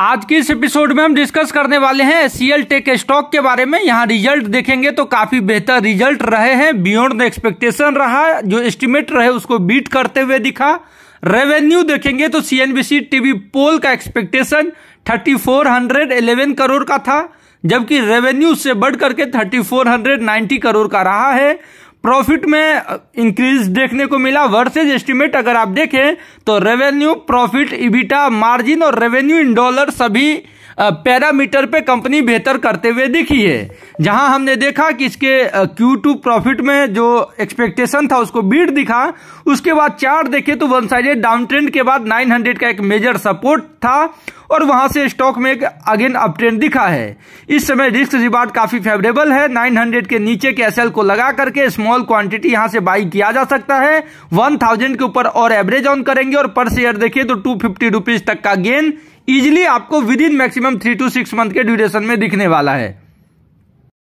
आज के इस एपिसोड में हम डिस्कस करने वाले हैं सी एल टेक स्टॉक के बारे में यहाँ रिजल्ट देखेंगे तो काफी बेहतर रिजल्ट रहे हैं बियॉन्ड द एक्सपेक्टेशन रहा जो एस्टिमेट रहे उसको बीट करते हुए दिखा रेवेन्यू देखेंगे तो सीएनबीसी टीवी पोल का expectation thirty four hundred eleven crore का था जबकि रेवेन्यू से बढ़ करके thirty four hundred ninety crore का रहा है प्रॉफिट में इंक्रीज देखने को मिला वर्सेज एस्टिमेट अगर आप देखें तो रेवेन्यू प्रॉफिट इबिटा मार्जिन और रेवेन्यू इन डॉलर सभी पैरामीटर पे कंपनी बेहतर करते हुए दिखी है जहां हमने देखा कि इसके क्यू टू प्रॉफिट में जो एक्सपेक्टेशन था उसको बीट दिखा उसके बाद चार देखे तो वन साइडेड डाउन ट्रेंड के बाद 900 का एक मेजर सपोर्ट था और वहां से स्टॉक में एक अगेन अप ट्रेंड दिखा है इस समय रिस्क रिवार्ड काफी फेवरेबल है 900 के नीचे के एसएल को लगा करके स्मॉल क्वांटिटी यहां से बाई किया जा सकता है 1000 के ऊपर और एवरेज ऑन करेंगे और पर शेयर देखिए तो टू फिफ्टी तक का गेन इजिली आपको within maximum three to six month के ड्यूरेशन में दिखने वाला है